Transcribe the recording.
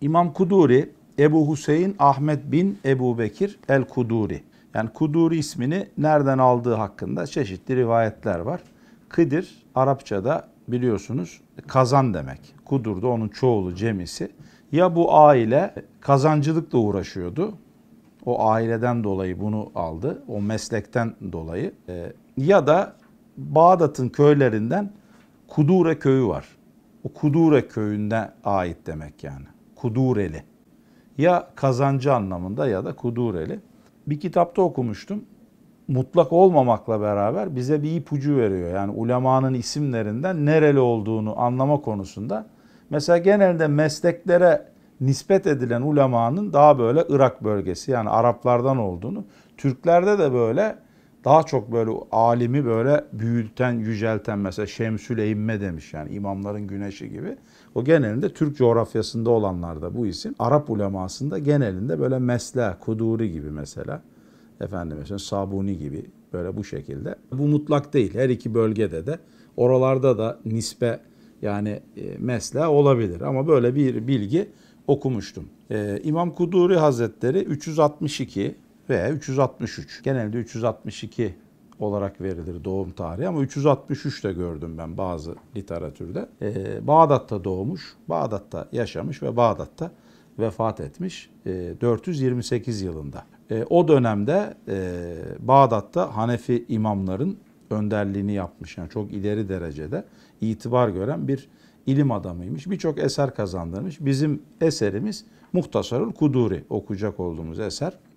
İmam Kuduri Ebu Hüseyin Ahmet bin Ebu Bekir el Kuduri. Yani Kuduri ismini nereden aldığı hakkında çeşitli rivayetler var. Kıdır Arapçada biliyorsunuz kazan demek. Kudur da onun çoğulu cemisi. Ya bu aile kazancılıkla uğraşıyordu. O aileden dolayı bunu aldı. O meslekten dolayı. Ee, ya da Bağdat'ın köylerinden Kudure köyü var. O Kudure köyünde ait demek yani kudureli. Ya kazancı anlamında ya da kudureli. Bir kitapta okumuştum. Mutlak olmamakla beraber bize bir ipucu veriyor. Yani ulemanın isimlerinden nereli olduğunu anlama konusunda. Mesela genelde mesleklere nispet edilen ulemanın daha böyle Irak bölgesi yani Araplardan olduğunu, Türklerde de böyle daha çok böyle alimi böyle büyüten, yücelten mesela Şemsül Eymme demiş yani imamların güneşi gibi. O genelinde Türk coğrafyasında olanlarda bu isim. Arap ulemasında genelinde böyle mesle Kuduri gibi mesela. Efendim mesela Sabuni gibi böyle bu şekilde. Bu mutlak değil. Her iki bölgede de oralarda da nispe yani e, mesle olabilir ama böyle bir bilgi okumuştum. Ee, İmam Kuduri Hazretleri 362 veya 363. Genelde 362 olarak verilir doğum tarihi ama 363 de gördüm ben bazı literatürde. Ee, Bağdat'ta doğmuş, Bağdat'ta yaşamış ve Bağdat'ta vefat etmiş e, ee, 428 yılında. E, o dönemde e, Bağdat'ta Hanefi imamların önderliğini yapmış. Yani çok ileri derecede itibar gören bir ilim adamıymış. Birçok eser kazandırmış. Bizim eserimiz Muhtasarul Kuduri okuyacak olduğumuz eser.